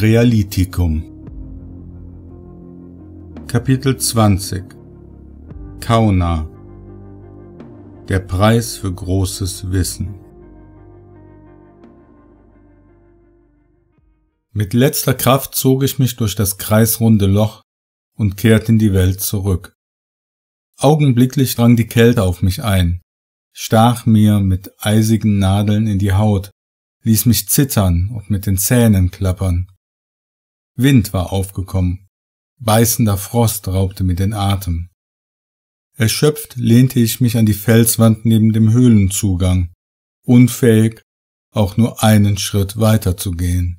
Krealitikum Kapitel 20 Kauna Der Preis für großes Wissen Mit letzter Kraft zog ich mich durch das kreisrunde Loch und kehrte in die Welt zurück. Augenblicklich drang die Kälte auf mich ein, stach mir mit eisigen Nadeln in die Haut, ließ mich zittern und mit den Zähnen klappern. Wind war aufgekommen. Beißender Frost raubte mir den Atem. Erschöpft lehnte ich mich an die Felswand neben dem Höhlenzugang, unfähig, auch nur einen Schritt weiterzugehen.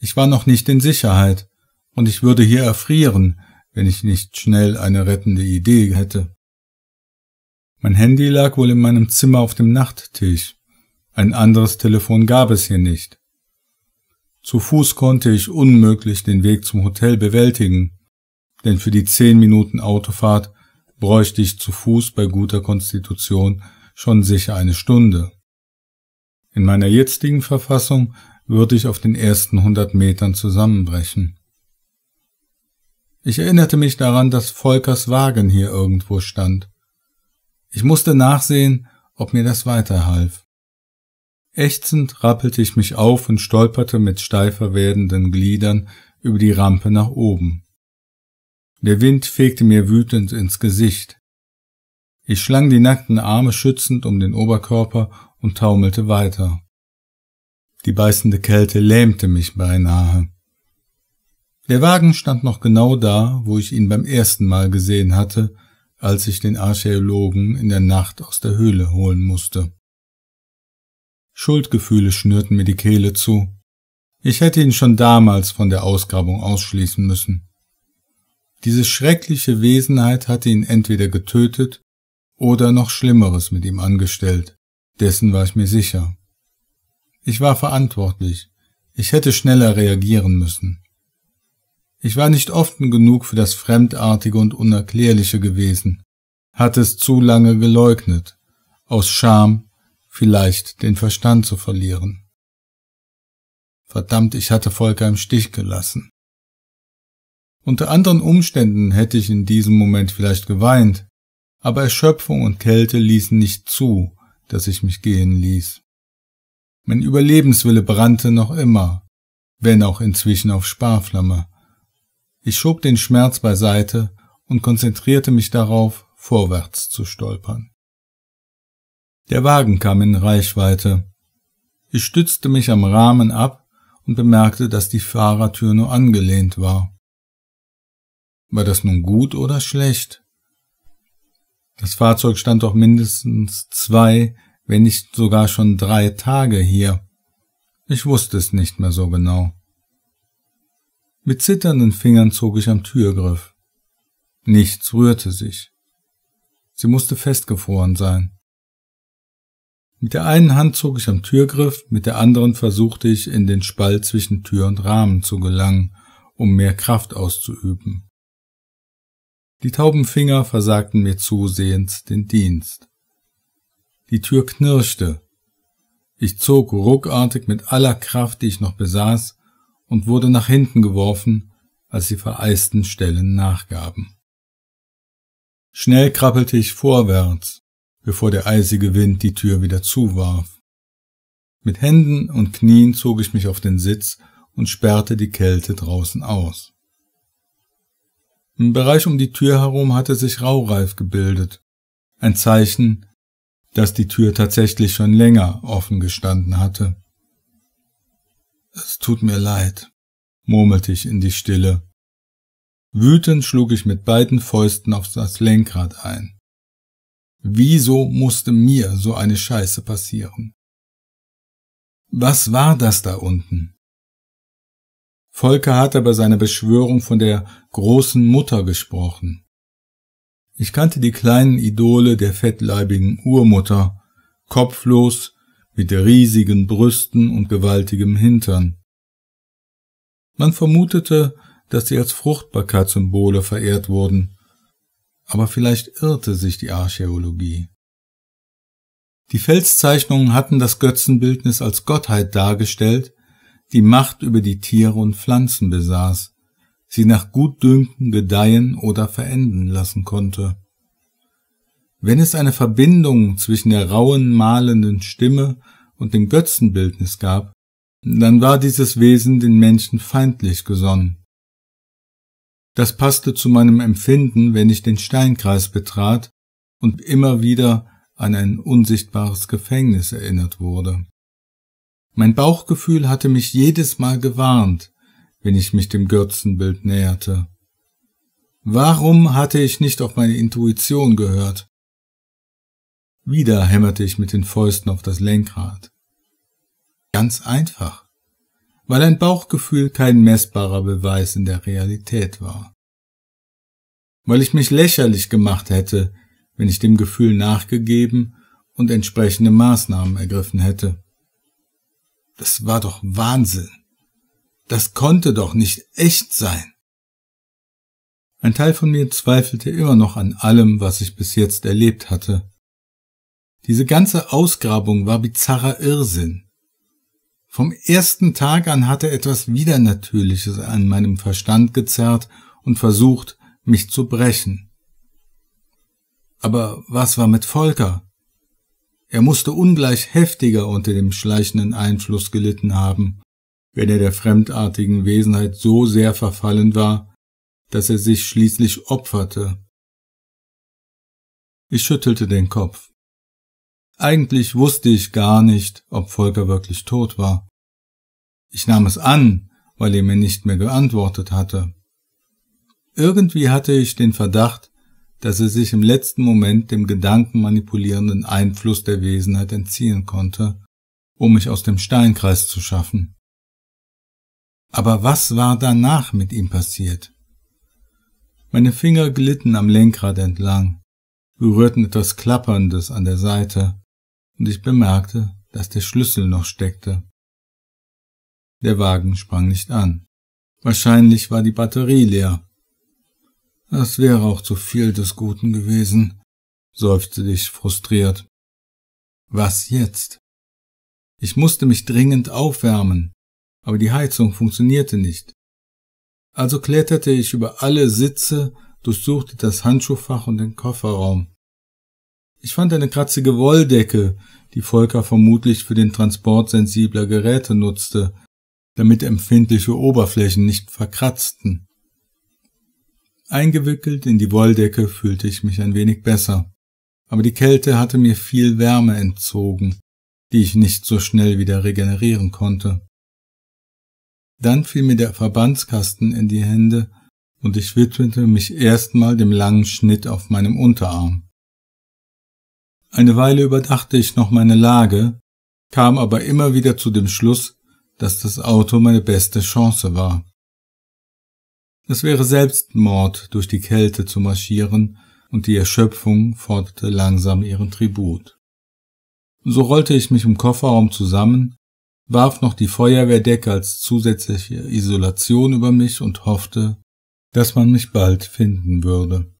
Ich war noch nicht in Sicherheit, und ich würde hier erfrieren, wenn ich nicht schnell eine rettende Idee hätte. Mein Handy lag wohl in meinem Zimmer auf dem Nachttisch. Ein anderes Telefon gab es hier nicht. Zu Fuß konnte ich unmöglich den Weg zum Hotel bewältigen, denn für die zehn Minuten Autofahrt bräuchte ich zu Fuß bei guter Konstitution schon sicher eine Stunde. In meiner jetzigen Verfassung würde ich auf den ersten hundert Metern zusammenbrechen. Ich erinnerte mich daran, dass Volkers Wagen hier irgendwo stand. Ich musste nachsehen, ob mir das weiterhalf. Ächzend rappelte ich mich auf und stolperte mit steifer werdenden Gliedern über die Rampe nach oben. Der Wind fegte mir wütend ins Gesicht. Ich schlang die nackten Arme schützend um den Oberkörper und taumelte weiter. Die beißende Kälte lähmte mich beinahe. Der Wagen stand noch genau da, wo ich ihn beim ersten Mal gesehen hatte, als ich den Archäologen in der Nacht aus der Höhle holen musste. Schuldgefühle schnürten mir die Kehle zu. Ich hätte ihn schon damals von der Ausgrabung ausschließen müssen. Diese schreckliche Wesenheit hatte ihn entweder getötet oder noch Schlimmeres mit ihm angestellt, dessen war ich mir sicher. Ich war verantwortlich, ich hätte schneller reagieren müssen. Ich war nicht offen genug für das Fremdartige und Unerklärliche gewesen, hatte es zu lange geleugnet, aus Scham vielleicht den Verstand zu verlieren. Verdammt, ich hatte Volker im Stich gelassen. Unter anderen Umständen hätte ich in diesem Moment vielleicht geweint, aber Erschöpfung und Kälte ließen nicht zu, dass ich mich gehen ließ. Mein Überlebenswille brannte noch immer, wenn auch inzwischen auf Sparflamme. Ich schob den Schmerz beiseite und konzentrierte mich darauf, vorwärts zu stolpern. Der Wagen kam in Reichweite. Ich stützte mich am Rahmen ab und bemerkte, dass die Fahrertür nur angelehnt war. War das nun gut oder schlecht? Das Fahrzeug stand doch mindestens zwei, wenn nicht sogar schon drei Tage hier. Ich wusste es nicht mehr so genau. Mit zitternden Fingern zog ich am Türgriff. Nichts rührte sich. Sie musste festgefroren sein. Mit der einen Hand zog ich am Türgriff, mit der anderen versuchte ich in den Spalt zwischen Tür und Rahmen zu gelangen, um mehr Kraft auszuüben. Die tauben Finger versagten mir zusehends den Dienst. Die Tür knirschte. Ich zog ruckartig mit aller Kraft, die ich noch besaß, und wurde nach hinten geworfen, als die vereisten Stellen nachgaben. Schnell krabbelte ich vorwärts, bevor der eisige Wind die Tür wieder zuwarf. Mit Händen und Knien zog ich mich auf den Sitz und sperrte die Kälte draußen aus. Im Bereich um die Tür herum hatte sich Raureif gebildet, ein Zeichen, dass die Tür tatsächlich schon länger offen gestanden hatte. Es tut mir leid, murmelte ich in die Stille. Wütend schlug ich mit beiden Fäusten auf das Lenkrad ein. Wieso musste mir so eine Scheiße passieren? Was war das da unten? Volker hatte bei seiner Beschwörung von der großen Mutter gesprochen. Ich kannte die kleinen Idole der fettleibigen Urmutter, kopflos, mit riesigen Brüsten und gewaltigem Hintern. Man vermutete, dass sie als Fruchtbarkeitssymbole verehrt wurden, aber vielleicht irrte sich die Archäologie. Die Felszeichnungen hatten das Götzenbildnis als Gottheit dargestellt, die Macht über die Tiere und Pflanzen besaß, sie nach Gutdünken gedeihen oder verenden lassen konnte. Wenn es eine Verbindung zwischen der rauen, malenden Stimme und dem Götzenbildnis gab, dann war dieses Wesen den Menschen feindlich gesonnen. Das passte zu meinem Empfinden, wenn ich den Steinkreis betrat und immer wieder an ein unsichtbares Gefängnis erinnert wurde. Mein Bauchgefühl hatte mich jedes Mal gewarnt, wenn ich mich dem Götzenbild näherte. Warum hatte ich nicht auf meine Intuition gehört? Wieder hämmerte ich mit den Fäusten auf das Lenkrad. Ganz einfach weil ein Bauchgefühl kein messbarer Beweis in der Realität war. Weil ich mich lächerlich gemacht hätte, wenn ich dem Gefühl nachgegeben und entsprechende Maßnahmen ergriffen hätte. Das war doch Wahnsinn. Das konnte doch nicht echt sein. Ein Teil von mir zweifelte immer noch an allem, was ich bis jetzt erlebt hatte. Diese ganze Ausgrabung war bizarrer Irrsinn. Vom ersten Tag an hatte etwas Widernatürliches an meinem Verstand gezerrt und versucht, mich zu brechen. Aber was war mit Volker? Er musste ungleich heftiger unter dem schleichenden Einfluss gelitten haben, wenn er der fremdartigen Wesenheit so sehr verfallen war, dass er sich schließlich opferte. Ich schüttelte den Kopf. Eigentlich wusste ich gar nicht, ob Volker wirklich tot war. Ich nahm es an, weil er mir nicht mehr geantwortet hatte. Irgendwie hatte ich den Verdacht, dass er sich im letzten Moment dem gedankenmanipulierenden Einfluss der Wesenheit entziehen konnte, um mich aus dem Steinkreis zu schaffen. Aber was war danach mit ihm passiert? Meine Finger glitten am Lenkrad entlang, berührten etwas Klapperndes an der Seite und ich bemerkte, dass der Schlüssel noch steckte. Der Wagen sprang nicht an. Wahrscheinlich war die Batterie leer. Das wäre auch zu viel des Guten gewesen, seufzte ich frustriert. Was jetzt? Ich musste mich dringend aufwärmen, aber die Heizung funktionierte nicht. Also kletterte ich über alle Sitze, durchsuchte das Handschuhfach und den Kofferraum. Ich fand eine kratzige Wolldecke, die Volker vermutlich für den Transport sensibler Geräte nutzte, damit empfindliche Oberflächen nicht verkratzten. Eingewickelt in die Wolldecke fühlte ich mich ein wenig besser, aber die Kälte hatte mir viel Wärme entzogen, die ich nicht so schnell wieder regenerieren konnte. Dann fiel mir der Verbandskasten in die Hände und ich widmete mich erstmal dem langen Schnitt auf meinem Unterarm. Eine Weile überdachte ich noch meine Lage, kam aber immer wieder zu dem Schluss, dass das Auto meine beste Chance war. Es wäre Selbstmord, durch die Kälte zu marschieren, und die Erschöpfung forderte langsam ihren Tribut. So rollte ich mich im Kofferraum zusammen, warf noch die Feuerwehrdecke als zusätzliche Isolation über mich und hoffte, dass man mich bald finden würde.